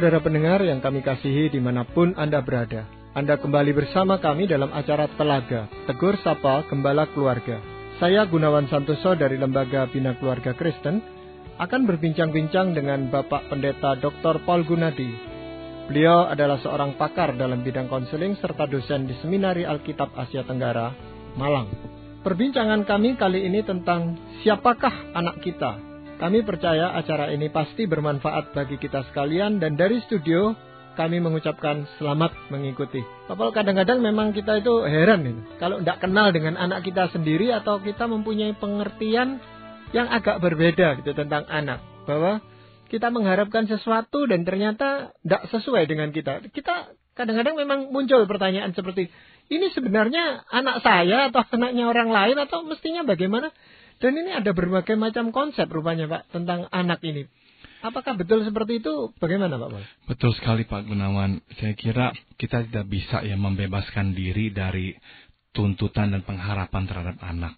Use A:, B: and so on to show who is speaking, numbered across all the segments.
A: saudara pendengar yang kami kasihi dimanapun Anda berada. Anda kembali bersama kami dalam acara Telaga, Tegur Sapa Gembala Keluarga. Saya Gunawan Santoso dari Lembaga Bina Keluarga Kristen akan berbincang-bincang dengan Bapak Pendeta Dr. Paul Gunadi. Beliau adalah seorang pakar dalam bidang konseling serta dosen di Seminari Alkitab Asia Tenggara, Malang. Perbincangan kami kali ini tentang siapakah anak kita kami percaya acara ini pasti bermanfaat bagi kita sekalian dan dari studio kami mengucapkan selamat mengikuti. Apalagi kadang-kadang memang kita itu heran ini. Kalau tidak kenal dengan anak kita sendiri atau kita mempunyai pengertian yang agak berbeda gitu tentang anak. Bahwa kita mengharapkan sesuatu dan ternyata tidak sesuai dengan kita. Kita kadang-kadang memang muncul pertanyaan seperti, ini sebenarnya anak saya atau anaknya orang lain atau mestinya bagaimana? Dan ini ada berbagai macam konsep rupanya Pak tentang anak ini. Apakah betul seperti itu? Bagaimana Pak Bol?
B: Betul sekali Pak Gunawan. Saya kira kita tidak bisa ya membebaskan diri dari tuntutan dan pengharapan terhadap anak.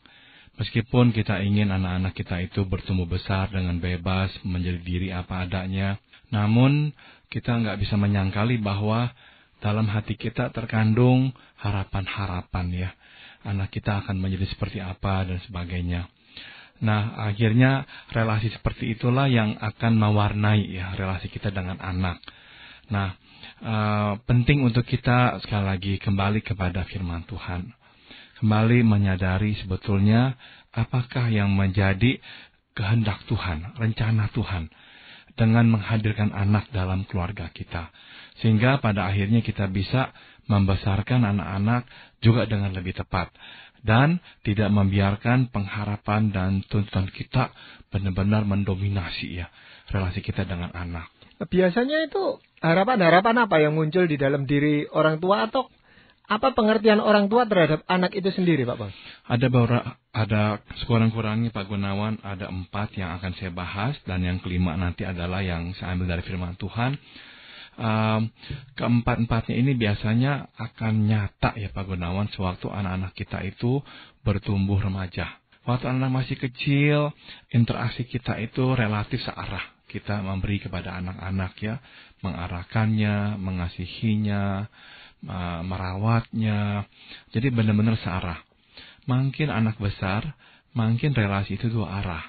B: Meskipun kita ingin anak-anak kita itu bertumbuh besar dengan bebas, menjadi diri apa adanya, namun kita nggak bisa menyangkali bahwa dalam hati kita terkandung harapan-harapan ya. Anak kita akan menjadi seperti apa dan sebagainya. Nah, akhirnya relasi seperti itulah yang akan mewarnai ya relasi kita dengan anak. Nah, uh, penting untuk kita sekali lagi kembali kepada firman Tuhan. Kembali menyadari sebetulnya apakah yang menjadi kehendak Tuhan, rencana Tuhan dengan menghadirkan anak dalam keluarga kita. Sehingga pada akhirnya kita bisa membesarkan anak-anak juga dengan lebih tepat dan tidak membiarkan pengharapan dan tuntutan kita benar-benar mendominasi ya relasi kita dengan anak.
A: Biasanya itu harapan-harapan apa yang muncul di dalam diri orang tua atau apa pengertian orang tua terhadap anak itu sendiri, Pak Bos?
B: Ada beberapa, ada sekurang-kurangnya Pak Gunawan, ada empat yang akan saya bahas dan yang kelima nanti adalah yang saya ambil dari firman Tuhan um, keempat-empatnya ini biasanya akan nyata ya Pak Gunawan sewaktu anak-anak kita itu bertumbuh remaja. Waktu anak masih kecil, interaksi kita itu relatif searah. Kita memberi kepada anak-anak ya, mengarahkannya, mengasihinya, e, merawatnya. Jadi benar-benar searah. Makin anak besar, makin relasi itu dua arah.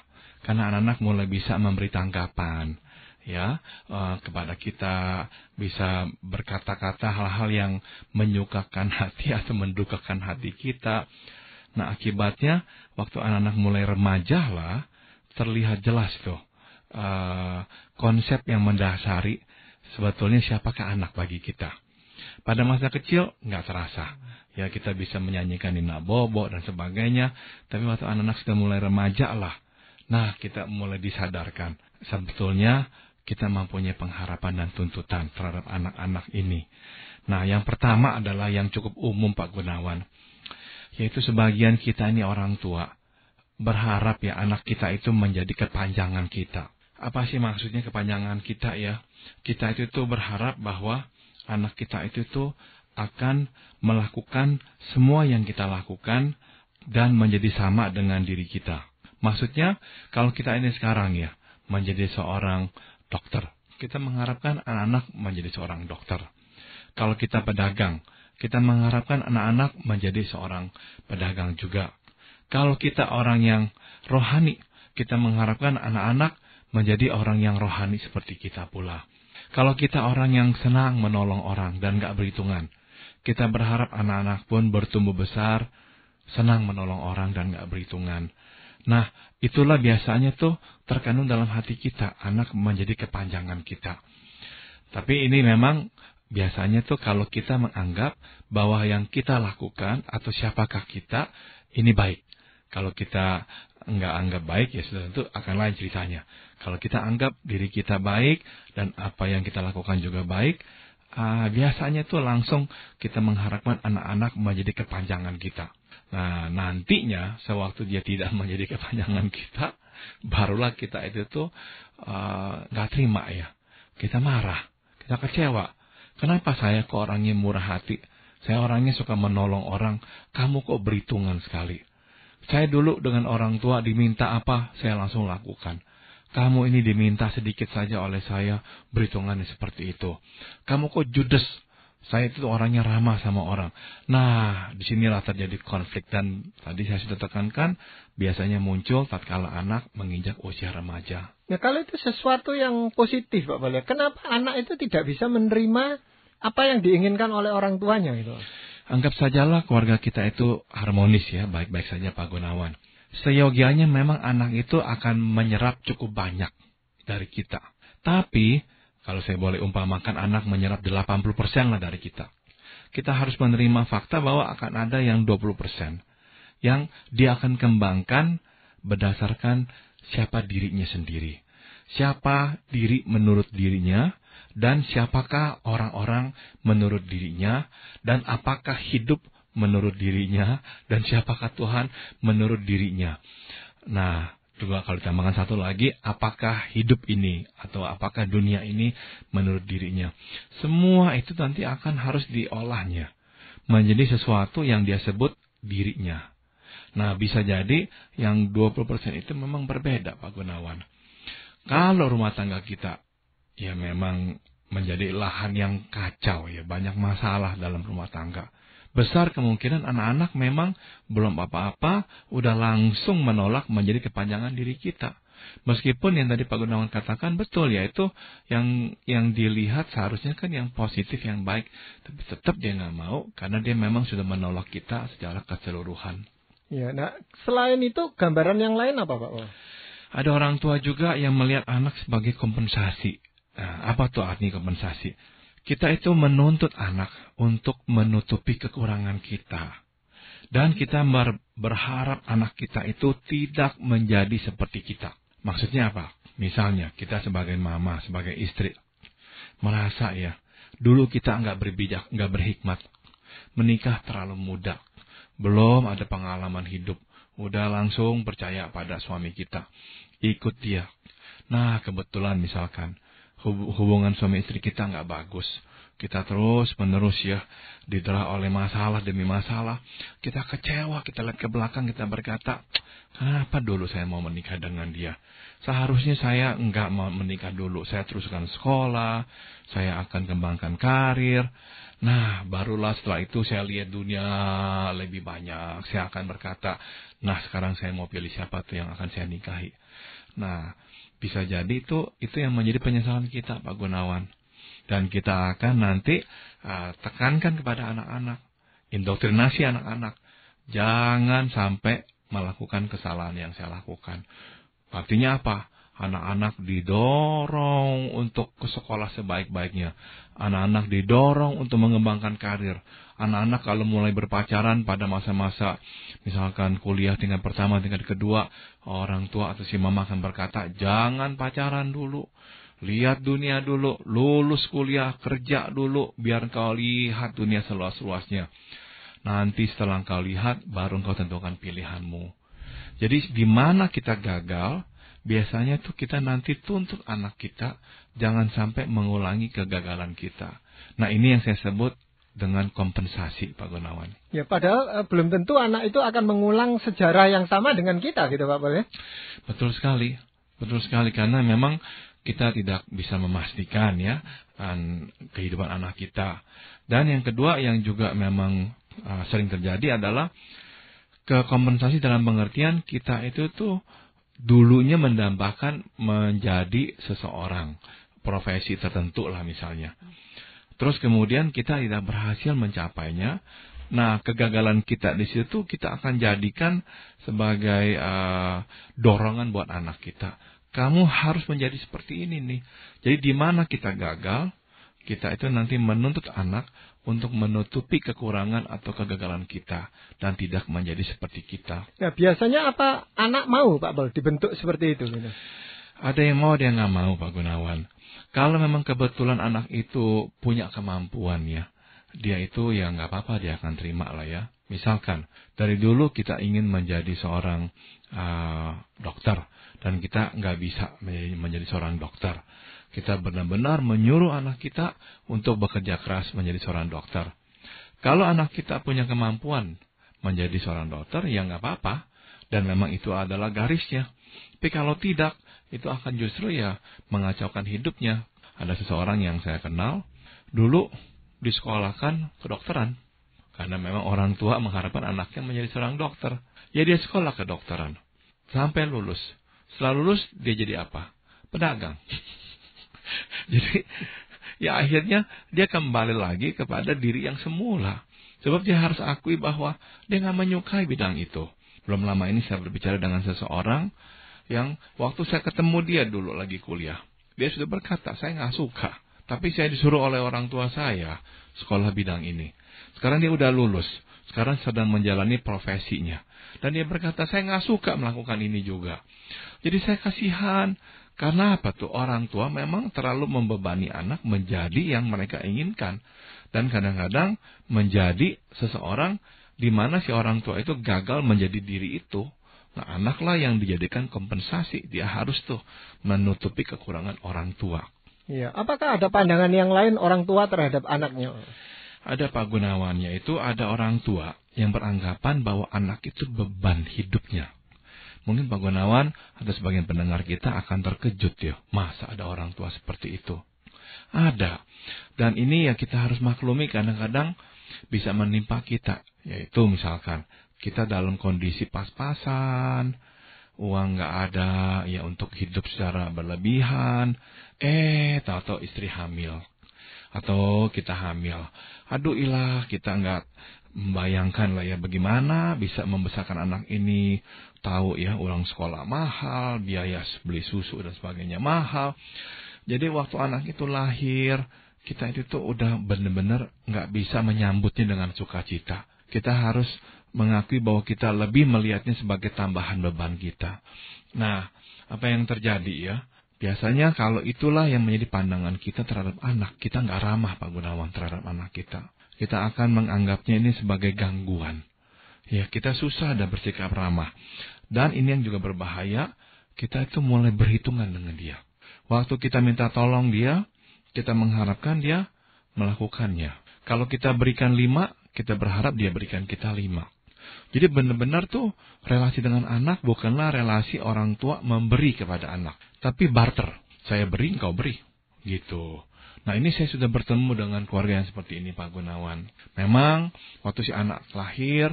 B: Karena anak-anak mulai bisa memberi tanggapan, ya eh, kepada kita bisa berkata-kata hal-hal yang menyukakan hati atau mendukakan hati kita. Nah akibatnya waktu anak-anak mulai remaja lah terlihat jelas tuh eh, konsep yang mendasari sebetulnya siapakah anak bagi kita. Pada masa kecil nggak terasa, ya kita bisa menyanyikan Nina Bobo dan sebagainya. Tapi waktu anak-anak sudah mulai remaja lah, nah kita mulai disadarkan sebetulnya kita mempunyai pengharapan dan tuntutan terhadap anak-anak ini. Nah, yang pertama adalah yang cukup umum Pak Gunawan, yaitu sebagian kita ini orang tua berharap ya anak kita itu menjadi kepanjangan kita. Apa sih maksudnya kepanjangan kita ya? Kita itu tuh berharap bahwa anak kita itu tuh akan melakukan semua yang kita lakukan dan menjadi sama dengan diri kita. Maksudnya, kalau kita ini sekarang ya, menjadi seorang dokter. Kita mengharapkan anak-anak menjadi seorang dokter. Kalau kita pedagang, kita mengharapkan anak-anak menjadi seorang pedagang juga. Kalau kita orang yang rohani, kita mengharapkan anak-anak menjadi orang yang rohani seperti kita pula. Kalau kita orang yang senang menolong orang dan gak berhitungan, kita berharap anak-anak pun bertumbuh besar, senang menolong orang dan gak berhitungan. Nah, itulah biasanya tuh terkandung dalam hati kita, anak menjadi kepanjangan kita. Tapi ini memang biasanya tuh kalau kita menganggap bahwa yang kita lakukan atau siapakah kita ini baik. Kalau kita nggak anggap baik ya sudah tentu akan lain ceritanya. Kalau kita anggap diri kita baik dan apa yang kita lakukan juga baik, uh, biasanya tuh langsung kita mengharapkan anak-anak menjadi kepanjangan kita. Nah, nantinya sewaktu dia tidak menjadi kepanjangan kita, barulah kita itu tuh eh, nggak uh, terima ya. Kita marah, kita kecewa. Kenapa saya kok orangnya murah hati? Saya orangnya suka menolong orang. Kamu kok berhitungan sekali. Saya dulu dengan orang tua diminta apa, saya langsung lakukan. Kamu ini diminta sedikit saja oleh saya, berhitungannya seperti itu. Kamu kok judes, saya itu orangnya ramah sama orang. Nah, disinilah terjadi konflik dan tadi saya sudah tekankan biasanya muncul tatkala anak menginjak usia remaja.
A: Ya kalau itu sesuatu yang positif Pak Balia, kenapa anak itu tidak bisa menerima apa yang diinginkan oleh orang tuanya gitu?
B: Anggap sajalah keluarga kita itu harmonis ya, baik-baik saja Pak Gunawan. Seyogianya memang anak itu akan menyerap cukup banyak dari kita. Tapi kalau saya boleh umpamakan anak menyerap 80% lah dari kita. Kita harus menerima fakta bahwa akan ada yang 20%. Yang dia akan kembangkan berdasarkan siapa dirinya sendiri. Siapa diri menurut dirinya, dan siapakah orang-orang menurut dirinya, dan apakah hidup menurut dirinya, dan siapakah Tuhan menurut dirinya. Nah, dua kalau ditambahkan satu lagi apakah hidup ini atau apakah dunia ini menurut dirinya semua itu nanti akan harus diolahnya menjadi sesuatu yang dia sebut dirinya nah bisa jadi yang 20% itu memang berbeda Pak Gunawan kalau rumah tangga kita ya memang menjadi lahan yang kacau ya banyak masalah dalam rumah tangga besar kemungkinan anak-anak memang belum apa-apa, udah langsung menolak menjadi kepanjangan diri kita. Meskipun yang tadi Pak Gunawan katakan betul yaitu yang yang dilihat seharusnya kan yang positif yang baik, tapi tetap dia nggak mau karena dia memang sudah menolak kita secara keseluruhan.
A: Ya, nah selain itu gambaran yang lain apa Pak?
B: Ada orang tua juga yang melihat anak sebagai kompensasi. Nah, apa tuh arti kompensasi? Kita itu menuntut anak untuk menutupi kekurangan kita. Dan kita berharap anak kita itu tidak menjadi seperti kita. Maksudnya apa? Misalnya, kita sebagai mama, sebagai istri, merasa ya, dulu kita nggak berbijak, nggak berhikmat. Menikah terlalu muda, belum ada pengalaman hidup, udah langsung percaya pada suami kita, ikut dia. Nah, kebetulan misalkan hubungan suami istri kita nggak bagus. Kita terus menerus ya diterah oleh masalah demi masalah. Kita kecewa, kita lihat ke belakang, kita berkata, kenapa dulu saya mau menikah dengan dia? Seharusnya saya nggak mau menikah dulu. Saya teruskan sekolah, saya akan kembangkan karir. Nah, barulah setelah itu saya lihat dunia lebih banyak. Saya akan berkata, nah sekarang saya mau pilih siapa tuh yang akan saya nikahi Nah, bisa jadi itu itu yang menjadi penyesalan kita Pak Gunawan. Dan kita akan nanti uh, tekankan kepada anak-anak, indoktrinasi anak-anak, jangan sampai melakukan kesalahan yang saya lakukan. Artinya apa? Anak-anak didorong untuk ke sekolah sebaik-baiknya. Anak-anak didorong untuk mengembangkan karir anak-anak kalau mulai berpacaran pada masa-masa misalkan kuliah tingkat pertama, tingkat kedua, orang tua atau si mama akan berkata, "Jangan pacaran dulu." Lihat dunia dulu, lulus kuliah, kerja dulu, biar kau lihat dunia seluas-luasnya. Nanti setelah kau lihat, baru kau tentukan pilihanmu. Jadi di mana kita gagal, biasanya tuh kita nanti tuntut anak kita, jangan sampai mengulangi kegagalan kita. Nah ini yang saya sebut dengan kompensasi Pak Gunawan.
A: Ya padahal eh, belum tentu anak itu akan mengulang sejarah yang sama dengan kita gitu Pak Pol
B: Betul sekali. Betul sekali karena memang kita tidak bisa memastikan ya an, kehidupan anak kita. Dan yang kedua yang juga memang uh, sering terjadi adalah kekompensasi dalam pengertian kita itu tuh dulunya mendambakan menjadi seseorang profesi tertentu lah misalnya. Terus kemudian kita tidak berhasil mencapainya. Nah, kegagalan kita di situ kita akan jadikan sebagai uh, dorongan buat anak kita. Kamu harus menjadi seperti ini nih. Jadi di mana kita gagal, kita itu nanti menuntut anak untuk menutupi kekurangan atau kegagalan kita dan tidak menjadi seperti kita.
A: Nah, biasanya apa anak mau Pak Bel dibentuk seperti itu? Gitu?
B: Ada yang mau, ada yang nggak mau Pak Gunawan. Kalau memang kebetulan anak itu punya kemampuan ya, dia itu ya nggak apa-apa dia akan terima lah ya. Misalkan dari dulu kita ingin menjadi seorang uh, dokter dan kita nggak bisa menjadi seorang dokter. Kita benar-benar menyuruh anak kita untuk bekerja keras menjadi seorang dokter. Kalau anak kita punya kemampuan menjadi seorang dokter, ya nggak apa-apa. Dan memang itu adalah garisnya. Tapi kalau tidak, itu akan justru ya mengacaukan hidupnya. Ada seseorang yang saya kenal, dulu disekolahkan kedokteran. Karena memang orang tua mengharapkan anaknya menjadi seorang dokter. Ya dia sekolah kedokteran. Sampai lulus. Setelah lulus, dia jadi apa? Pedagang. jadi, ya akhirnya dia kembali lagi kepada diri yang semula. Sebab dia harus akui bahwa dia nggak menyukai bidang itu. Belum lama ini saya berbicara dengan seseorang yang waktu saya ketemu dia dulu lagi kuliah. Dia sudah berkata, saya nggak suka. Tapi saya disuruh oleh orang tua saya sekolah bidang ini. Sekarang dia udah lulus. Sekarang sedang menjalani profesinya. Dan dia berkata, saya nggak suka melakukan ini juga. Jadi saya kasihan. Karena apa tuh? Orang tua memang terlalu membebani anak menjadi yang mereka inginkan. Dan kadang-kadang menjadi seseorang di mana si orang tua itu gagal menjadi diri itu. Nah anaklah yang dijadikan kompensasi. Dia harus tuh menutupi kekurangan orang tua.
A: Ya, apakah ada pandangan yang lain orang tua terhadap anaknya?
B: Ada Pak Gunawan, yaitu ada orang tua yang beranggapan bahwa anak itu beban hidupnya. Mungkin Pak Gunawan atau sebagian pendengar kita akan terkejut ya, masa ada orang tua seperti itu? Ada. Dan ini ya kita harus maklumi kadang-kadang bisa menimpa kita, yaitu misalkan kita dalam kondisi pas-pasan, uang nggak ada ya untuk hidup secara berlebihan, eh tahu-tahu istri hamil atau kita hamil. Aduh ilah kita nggak membayangkan lah ya bagaimana bisa membesarkan anak ini tahu ya ulang sekolah mahal biaya beli susu dan sebagainya mahal jadi waktu anak itu lahir kita itu tuh udah bener-bener nggak -bener bisa menyambutnya dengan sukacita kita harus mengakui bahwa kita lebih melihatnya sebagai tambahan beban kita. Nah, apa yang terjadi ya? Biasanya kalau itulah yang menjadi pandangan kita terhadap anak, kita nggak ramah Pak Gunawan terhadap anak kita. Kita akan menganggapnya ini sebagai gangguan. Ya, kita susah dan bersikap ramah. Dan ini yang juga berbahaya, kita itu mulai berhitungan dengan dia. Waktu kita minta tolong dia, kita mengharapkan dia melakukannya. Kalau kita berikan lima, kita berharap dia berikan kita lima. Jadi benar-benar tuh relasi dengan anak bukanlah relasi orang tua memberi kepada anak, tapi barter. Saya beri, engkau beri. Gitu. Nah ini saya sudah bertemu dengan keluarga yang seperti ini Pak Gunawan. Memang waktu si anak lahir,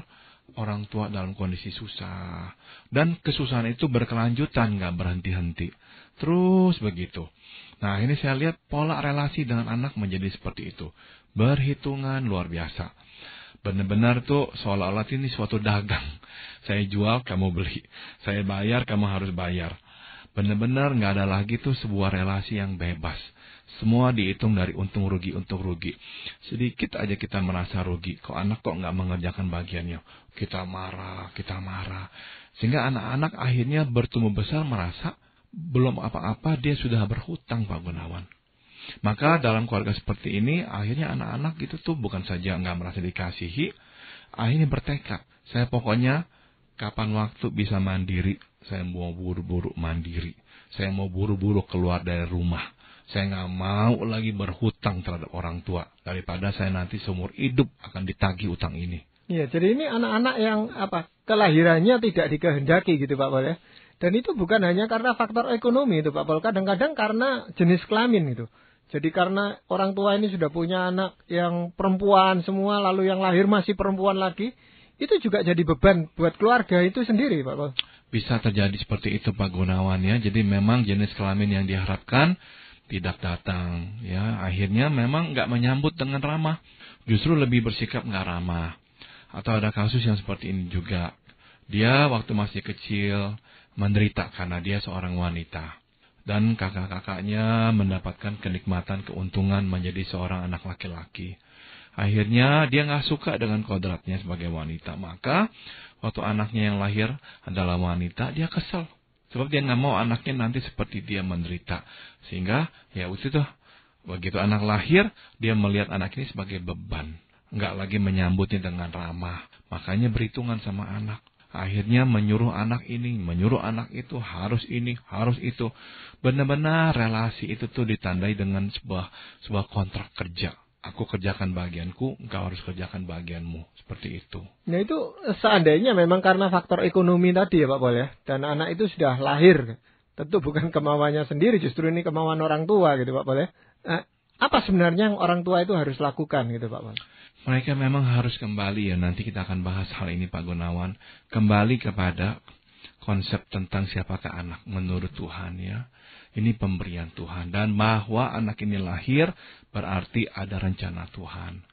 B: orang tua dalam kondisi susah. Dan kesusahan itu berkelanjutan, nggak berhenti-henti. Terus begitu. Nah ini saya lihat pola relasi dengan anak menjadi seperti itu. Berhitungan luar biasa benar-benar tuh seolah-olah ini suatu dagang. Saya jual, kamu beli. Saya bayar, kamu harus bayar. Benar-benar nggak ada lagi tuh sebuah relasi yang bebas. Semua dihitung dari untung rugi, untung rugi. Sedikit aja kita merasa rugi. Kok anak kok nggak mengerjakan bagiannya? Kita marah, kita marah. Sehingga anak-anak akhirnya bertumbuh besar merasa belum apa-apa dia sudah berhutang Pak Gunawan. Maka dalam keluarga seperti ini, akhirnya anak-anak itu tuh bukan saja nggak merasa dikasihi, akhirnya bertekad. Saya pokoknya kapan waktu bisa mandiri, saya mau buru-buru mandiri. Saya mau buru-buru keluar dari rumah. Saya nggak mau lagi berhutang terhadap orang tua. Daripada saya nanti seumur hidup akan ditagi utang ini.
A: Iya, jadi ini anak-anak yang apa kelahirannya tidak dikehendaki gitu Pak Pol ya. Dan itu bukan hanya karena faktor ekonomi itu Pak Pol, kadang-kadang karena jenis kelamin gitu. Jadi karena orang tua ini sudah punya anak yang perempuan semua, lalu yang lahir masih perempuan lagi, itu juga jadi beban buat keluarga itu sendiri, Pak
B: Bisa terjadi seperti itu, Pak Gunawan ya. Jadi memang jenis kelamin yang diharapkan tidak datang, ya. Akhirnya memang nggak menyambut dengan ramah, justru lebih bersikap nggak ramah. Atau ada kasus yang seperti ini juga. Dia waktu masih kecil menderita karena dia seorang wanita dan kakak-kakaknya mendapatkan kenikmatan keuntungan menjadi seorang anak laki-laki. Akhirnya dia nggak suka dengan kodratnya sebagai wanita. Maka waktu anaknya yang lahir adalah wanita, dia kesel. Sebab dia nggak mau anaknya nanti seperti dia menderita. Sehingga ya itu Begitu anak lahir, dia melihat anak ini sebagai beban. Nggak lagi menyambutnya dengan ramah. Makanya berhitungan sama anak. Akhirnya menyuruh anak ini, menyuruh anak itu, harus ini, harus itu. Benar-benar relasi itu tuh ditandai dengan sebuah sebuah kontrak kerja. Aku kerjakan bagianku, engkau harus kerjakan bagianmu. Seperti itu.
A: Nah itu seandainya memang karena faktor ekonomi tadi ya Pak Pol ya. Dan anak itu sudah lahir. Tentu bukan kemauannya sendiri, justru ini kemauan orang tua gitu Pak Pol ya. Nah, apa sebenarnya yang orang tua itu harus lakukan gitu Pak Pol?
B: mereka memang harus kembali ya nanti kita akan bahas hal ini Pak Gunawan kembali kepada konsep tentang siapakah anak menurut Tuhan ya ini pemberian Tuhan dan bahwa anak ini lahir berarti ada rencana Tuhan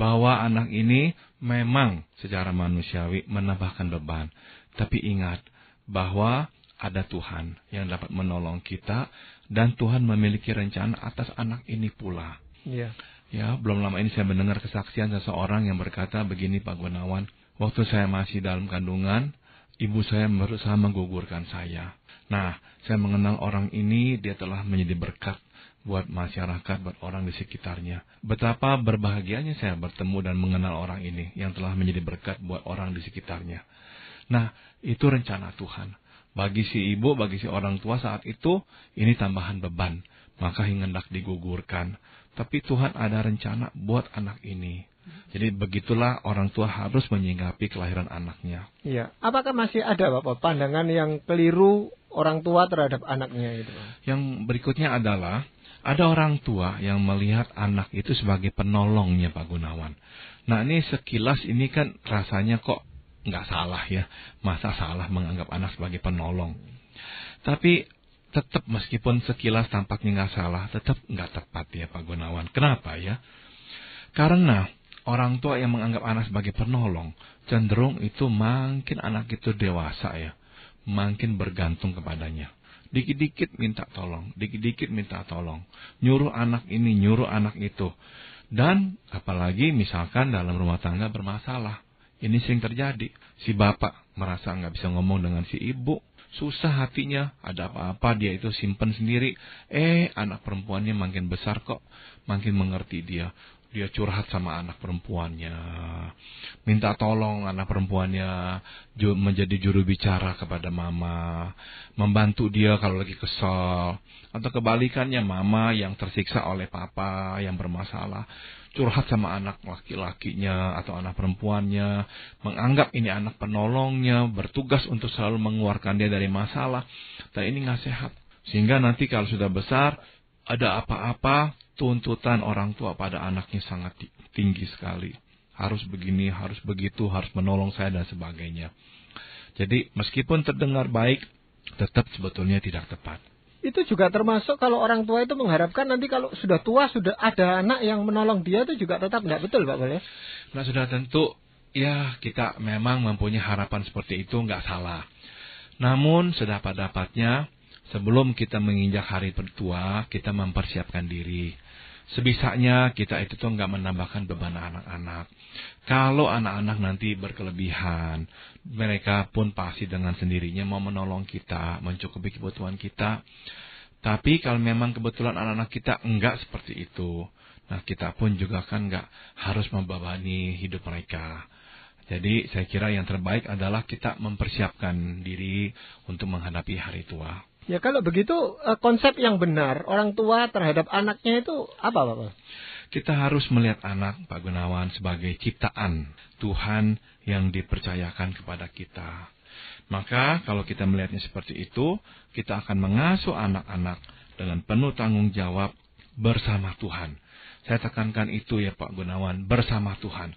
B: bahwa anak ini memang secara manusiawi menambahkan beban tapi ingat bahwa ada Tuhan yang dapat menolong kita dan Tuhan memiliki rencana atas anak ini pula. Yeah. Ya, belum lama ini saya mendengar kesaksian seseorang yang berkata begini Pak Gunawan, waktu saya masih dalam kandungan, ibu saya berusaha menggugurkan saya. Nah, saya mengenal orang ini, dia telah menjadi berkat buat masyarakat, buat orang di sekitarnya. Betapa berbahagianya saya bertemu dan mengenal orang ini yang telah menjadi berkat buat orang di sekitarnya. Nah, itu rencana Tuhan. Bagi si ibu, bagi si orang tua saat itu, ini tambahan beban. Maka hendak digugurkan tapi Tuhan ada rencana buat anak ini. Jadi begitulah orang tua harus menyinggapi kelahiran anaknya.
A: Iya. Apakah masih ada Bapak pandangan yang keliru orang tua terhadap anaknya itu?
B: Yang berikutnya adalah ada orang tua yang melihat anak itu sebagai penolongnya Pak Gunawan. Nah ini sekilas ini kan rasanya kok nggak salah ya. Masa salah menganggap anak sebagai penolong. Tapi tetap meskipun sekilas tampaknya nggak salah, tetap nggak tepat ya Pak Gunawan. Kenapa ya? Karena orang tua yang menganggap anak sebagai penolong, cenderung itu makin anak itu dewasa ya, makin bergantung kepadanya. Dikit-dikit minta tolong, dikit-dikit minta tolong, nyuruh anak ini, nyuruh anak itu. Dan apalagi misalkan dalam rumah tangga bermasalah. Ini sering terjadi. Si bapak merasa nggak bisa ngomong dengan si ibu, susah hatinya, ada apa-apa dia itu simpen sendiri. Eh, anak perempuannya makin besar kok, makin mengerti dia. Dia curhat sama anak perempuannya, minta tolong anak perempuannya menjadi juru bicara kepada mama, membantu dia kalau lagi kesal atau kebalikannya mama yang tersiksa oleh papa yang bermasalah curhat sama anak laki-lakinya atau anak perempuannya, menganggap ini anak penolongnya, bertugas untuk selalu mengeluarkan dia dari masalah. Tapi ini nggak sehat, Sehingga nanti kalau sudah besar, ada apa-apa, tuntutan orang tua pada anaknya sangat tinggi sekali. Harus begini, harus begitu, harus menolong saya, dan sebagainya. Jadi, meskipun terdengar baik, tetap sebetulnya tidak tepat
A: itu juga termasuk kalau orang tua itu mengharapkan nanti kalau sudah tua sudah ada anak yang menolong dia itu juga tetap nggak betul Pak Boleh?
B: Nah sudah tentu ya kita memang mempunyai harapan seperti itu nggak salah. Namun sedapat-dapatnya sebelum kita menginjak hari tua kita mempersiapkan diri. Sebisanya kita itu tuh nggak menambahkan beban anak-anak. Kalau anak-anak nanti berkelebihan, mereka pun pasti dengan sendirinya mau menolong kita, mencukupi kebutuhan kita. Tapi kalau memang kebetulan anak-anak kita enggak seperti itu, nah kita pun juga kan enggak harus membebani hidup mereka. Jadi saya kira yang terbaik adalah kita mempersiapkan diri untuk menghadapi hari tua.
A: Ya kalau begitu eh, konsep yang benar orang tua terhadap anaknya itu apa Bapak?
B: Kita harus melihat anak Pak Gunawan sebagai ciptaan Tuhan yang dipercayakan kepada kita. Maka kalau kita melihatnya seperti itu, kita akan mengasuh anak-anak dengan penuh tanggung jawab bersama Tuhan. Saya tekankan itu ya Pak Gunawan, bersama Tuhan.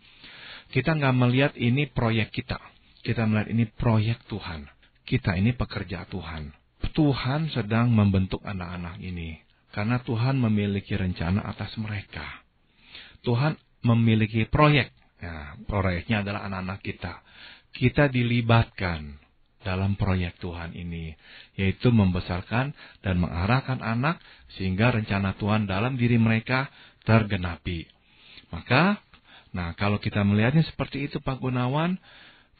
B: Kita nggak melihat ini proyek kita, kita melihat ini proyek Tuhan. Kita ini pekerja Tuhan. Tuhan sedang membentuk anak-anak ini karena Tuhan memiliki rencana atas mereka. Tuhan memiliki proyek. Ya, proyeknya adalah anak-anak kita. Kita dilibatkan dalam proyek Tuhan ini, yaitu membesarkan dan mengarahkan anak sehingga rencana Tuhan dalam diri mereka tergenapi. Maka, nah kalau kita melihatnya seperti itu Pak Gunawan,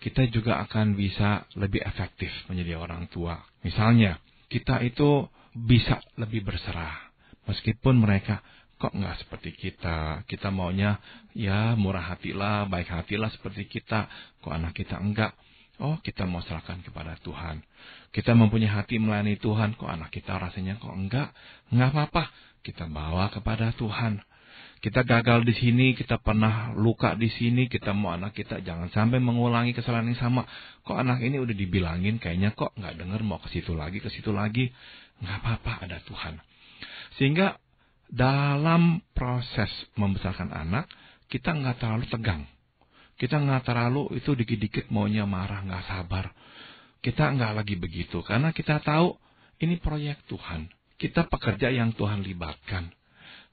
B: kita juga akan bisa lebih efektif menjadi orang tua. Misalnya, kita itu bisa lebih berserah. Meskipun mereka kok nggak seperti kita. Kita maunya ya murah hatilah, baik hatilah seperti kita. Kok anak kita enggak? Oh, kita mau serahkan kepada Tuhan. Kita mempunyai hati melayani Tuhan. Kok anak kita rasanya kok enggak? Enggak apa-apa. Kita bawa kepada Tuhan. Kita gagal di sini, kita pernah luka di sini, kita mau anak kita jangan sampai mengulangi kesalahan yang sama. Kok anak ini udah dibilangin kayaknya kok nggak dengar mau ke situ lagi, ke situ lagi. Nggak apa-apa, ada Tuhan. Sehingga dalam proses membesarkan anak, kita nggak terlalu tegang. Kita nggak terlalu itu dikit-dikit maunya marah, nggak sabar. Kita nggak lagi begitu, karena kita tahu ini proyek Tuhan. Kita pekerja yang Tuhan libatkan.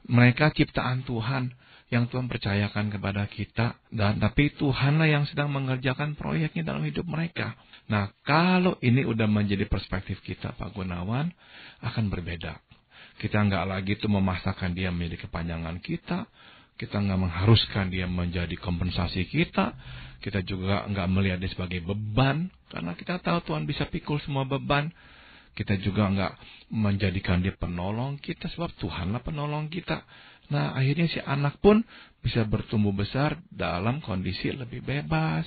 B: Mereka ciptaan Tuhan yang Tuhan percayakan kepada kita. Dan tapi Tuhanlah yang sedang mengerjakan proyeknya dalam hidup mereka. Nah, kalau ini udah menjadi perspektif kita, Pak Gunawan, akan berbeda kita nggak lagi itu memaksakan dia menjadi kepanjangan kita. Kita nggak mengharuskan dia menjadi kompensasi kita. Kita juga nggak melihat dia sebagai beban. Karena kita tahu Tuhan bisa pikul semua beban. Kita juga nggak menjadikan dia penolong kita. Sebab Tuhanlah penolong kita. Nah akhirnya si anak pun bisa bertumbuh besar dalam kondisi lebih bebas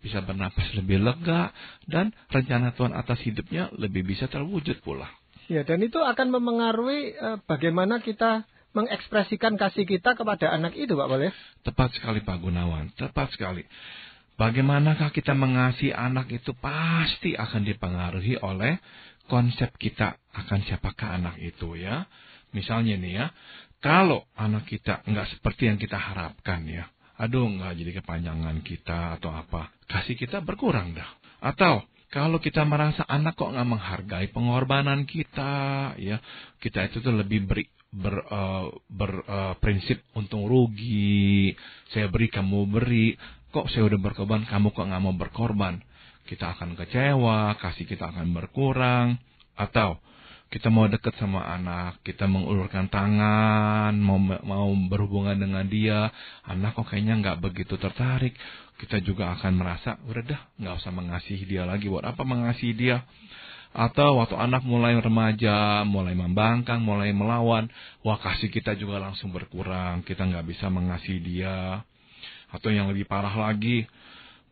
B: bisa bernapas lebih lega, dan rencana Tuhan atas hidupnya lebih bisa terwujud pula.
A: Ya, dan itu akan memengaruhi eh, bagaimana kita mengekspresikan kasih kita kepada anak itu, Pak Boleh?
B: Tepat sekali Pak Gunawan, tepat sekali. Bagaimanakah kita mengasihi anak itu pasti akan dipengaruhi oleh konsep kita akan siapakah anak itu ya. Misalnya nih ya, kalau anak kita nggak seperti yang kita harapkan ya, aduh nggak jadi kepanjangan kita atau apa, kasih kita berkurang dah. Atau kalau kita merasa anak kok nggak menghargai pengorbanan kita, ya kita itu tuh lebih beri, ber, uh, eh, berprinsip eh, uh, untung rugi. Saya beri kamu beri. Kok saya udah berkorban, kamu kok nggak mau berkorban? Kita akan kecewa, kasih kita akan berkurang. Atau kita mau dekat sama anak, kita mengulurkan tangan, mau mau berhubungan dengan dia, anak kok kayaknya nggak begitu tertarik, kita juga akan merasa udah dah nggak usah mengasihi dia lagi, buat apa mengasihi dia? Atau waktu anak mulai remaja, mulai membangkang, mulai melawan, wah kasih kita juga langsung berkurang, kita nggak bisa mengasihi dia. Atau yang lebih parah lagi,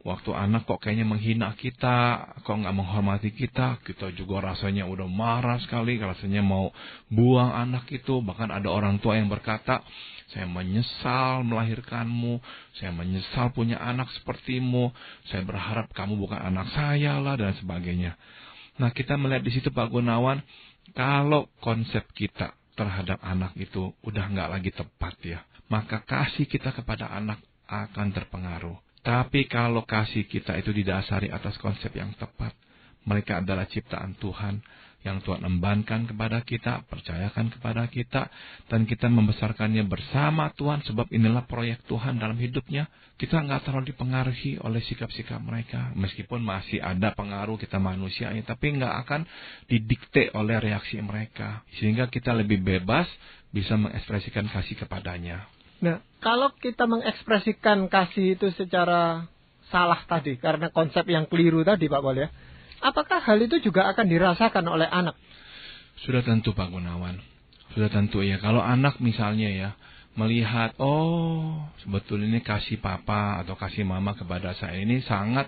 B: Waktu anak kok kayaknya menghina kita, kok nggak menghormati kita, kita juga rasanya udah marah sekali, rasanya mau buang anak itu. Bahkan ada orang tua yang berkata, saya menyesal melahirkanmu, saya menyesal punya anak sepertimu, saya berharap kamu bukan anak saya lah, dan sebagainya. Nah kita melihat di situ Pak Gunawan, kalau konsep kita terhadap anak itu udah nggak lagi tepat ya, maka kasih kita kepada anak akan terpengaruh. Tapi kalau kasih kita itu didasari atas konsep yang tepat, mereka adalah ciptaan Tuhan yang Tuhan embankan kepada kita, percayakan kepada kita, dan kita membesarkannya bersama Tuhan, sebab inilah proyek Tuhan dalam hidupnya. Kita nggak terlalu dipengaruhi oleh sikap-sikap mereka, meskipun masih ada pengaruh kita manusia, tapi nggak akan didikte oleh reaksi mereka, sehingga kita lebih bebas bisa mengekspresikan kasih kepadanya.
A: Nah, kalau kita mengekspresikan kasih itu secara salah tadi karena konsep yang keliru tadi Pak Bol ya. Apakah hal itu juga akan dirasakan oleh anak?
B: Sudah tentu Pak Gunawan. Sudah tentu ya. Kalau anak misalnya ya melihat oh sebetulnya ini kasih papa atau kasih mama kepada saya ini sangat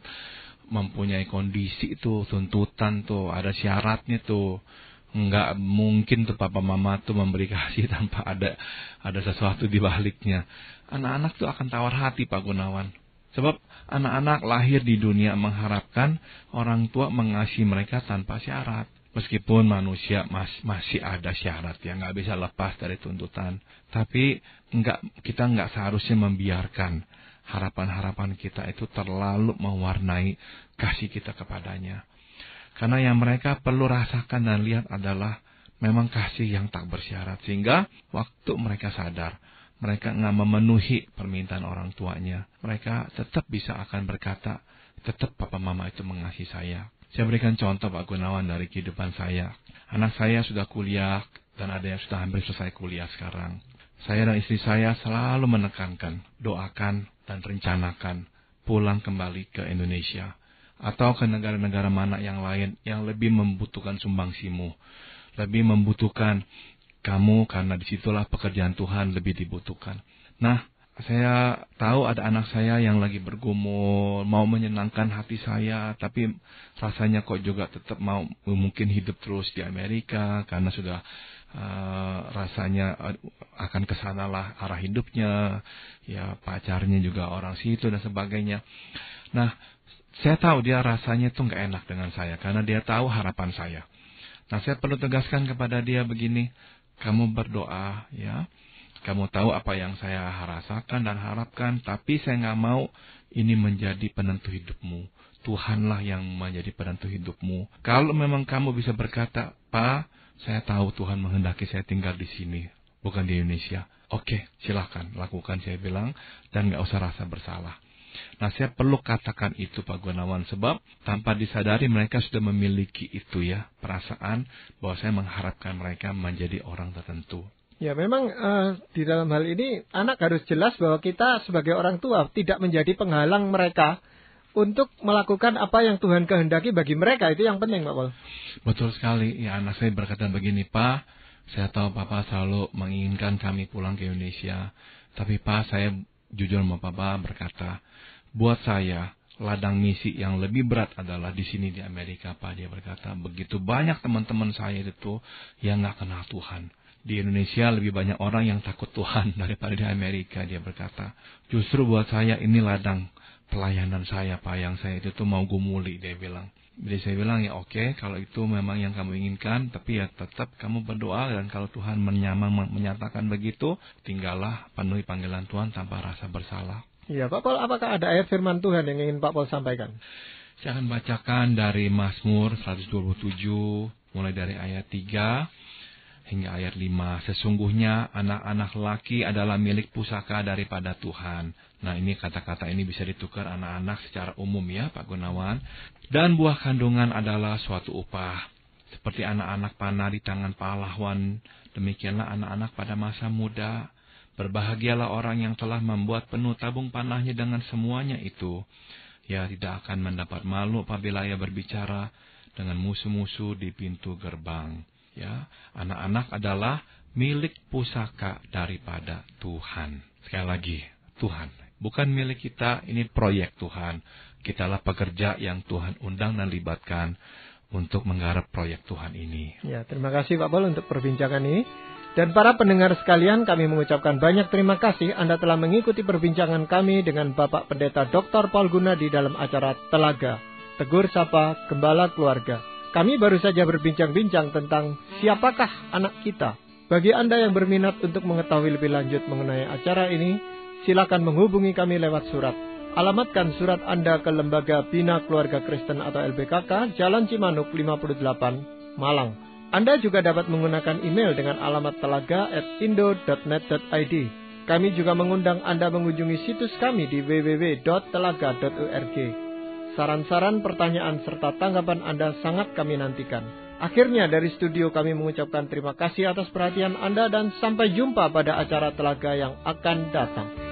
B: mempunyai kondisi itu tuntutan tuh ada syaratnya tuh nggak mungkin tuh papa mama tuh memberi kasih tanpa ada ada sesuatu di baliknya. Anak-anak tuh akan tawar hati Pak Gunawan. Sebab anak-anak lahir di dunia mengharapkan orang tua mengasihi mereka tanpa syarat. Meskipun manusia mas, masih ada syarat yang nggak bisa lepas dari tuntutan. Tapi nggak kita nggak seharusnya membiarkan harapan-harapan kita itu terlalu mewarnai kasih kita kepadanya. Karena yang mereka perlu rasakan dan lihat adalah memang kasih yang tak bersyarat. Sehingga waktu mereka sadar, mereka nggak memenuhi permintaan orang tuanya. Mereka tetap bisa akan berkata, tetap papa mama itu mengasihi saya. Saya berikan contoh Pak Gunawan dari kehidupan saya. Anak saya sudah kuliah dan ada yang sudah hampir selesai kuliah sekarang. Saya dan istri saya selalu menekankan, doakan, dan rencanakan pulang kembali ke Indonesia atau ke negara-negara mana yang lain yang lebih membutuhkan sumbangsimu, lebih membutuhkan kamu karena disitulah pekerjaan Tuhan lebih dibutuhkan. Nah, saya tahu ada anak saya yang lagi bergumul, mau menyenangkan hati saya, tapi rasanya kok juga tetap mau mungkin hidup terus di Amerika karena sudah uh, rasanya eh, akan kesanalah arah hidupnya, ya pacarnya juga orang situ dan sebagainya. Nah, saya tahu dia rasanya itu nggak enak dengan saya karena dia tahu harapan saya. Nah, saya perlu tegaskan kepada dia begini, kamu berdoa ya. Kamu tahu apa yang saya rasakan dan harapkan, tapi saya nggak mau ini menjadi penentu hidupmu. Tuhanlah yang menjadi penentu hidupmu. Kalau memang kamu bisa berkata, Pak, saya tahu Tuhan menghendaki saya tinggal di sini, bukan di Indonesia. Oke, silahkan lakukan, saya bilang, dan nggak usah rasa bersalah. Nah, saya perlu katakan itu Pak Gunawan sebab tanpa disadari mereka sudah memiliki itu ya, perasaan bahwa saya mengharapkan mereka menjadi orang tertentu.
A: Ya memang uh, di dalam hal ini anak harus jelas bahwa kita sebagai orang tua tidak menjadi penghalang mereka untuk melakukan apa yang Tuhan kehendaki bagi mereka itu yang penting Pak Paul.
B: Betul sekali. Ya anak saya berkata begini Pak, saya tahu Papa selalu menginginkan kami pulang ke Indonesia, tapi Pak saya jujur sama papa berkata, buat saya ladang misi yang lebih berat adalah di sini di Amerika pak dia berkata begitu banyak teman-teman saya itu yang nggak kenal Tuhan di Indonesia lebih banyak orang yang takut Tuhan daripada di Amerika dia berkata justru buat saya ini ladang pelayanan saya pak yang saya itu tuh mau gumuli dia bilang jadi saya bilang ya oke okay, kalau itu memang yang kamu inginkan tapi ya tetap kamu berdoa dan kalau Tuhan menyamang menyatakan begitu tinggallah penuhi panggilan Tuhan tanpa rasa bersalah.
A: Iya Pak Paul apakah ada ayat firman Tuhan yang ingin Pak Paul sampaikan?
B: Saya akan bacakan dari Mazmur 127 mulai dari ayat 3 hingga ayat 5. Sesungguhnya anak-anak laki adalah milik pusaka daripada Tuhan Nah ini kata-kata ini bisa ditukar anak-anak secara umum ya Pak Gunawan. Dan buah kandungan adalah suatu upah. Seperti anak-anak panah di tangan pahlawan, demikianlah anak-anak pada masa muda. Berbahagialah orang yang telah membuat penuh tabung panahnya dengan semuanya itu. Ya tidak akan mendapat malu apabila ia berbicara dengan musuh-musuh di pintu gerbang. Ya, anak-anak adalah milik pusaka daripada Tuhan. Sekali lagi, Tuhan bukan milik kita, ini proyek Tuhan. Kitalah pekerja yang Tuhan undang dan libatkan untuk menggarap proyek Tuhan ini.
A: Ya, terima kasih Pak Paul untuk perbincangan ini. Dan para pendengar sekalian, kami mengucapkan banyak terima kasih Anda telah mengikuti perbincangan kami dengan Bapak Pendeta Dr. Paul Gunadi dalam acara Telaga, Tegur Sapa, Gembala Keluarga. Kami baru saja berbincang-bincang tentang siapakah anak kita. Bagi Anda yang berminat untuk mengetahui lebih lanjut mengenai acara ini, silakan menghubungi kami lewat surat. Alamatkan surat Anda ke Lembaga Bina Keluarga Kristen atau LBKK, Jalan Cimanuk 58, Malang. Anda juga dapat menggunakan email dengan alamat telaga at indo.net.id. Kami juga mengundang Anda mengunjungi situs kami di www.telaga.org. Saran-saran, pertanyaan, serta tanggapan Anda sangat kami nantikan. Akhirnya dari studio kami mengucapkan terima kasih atas perhatian Anda dan sampai jumpa pada acara telaga yang akan datang.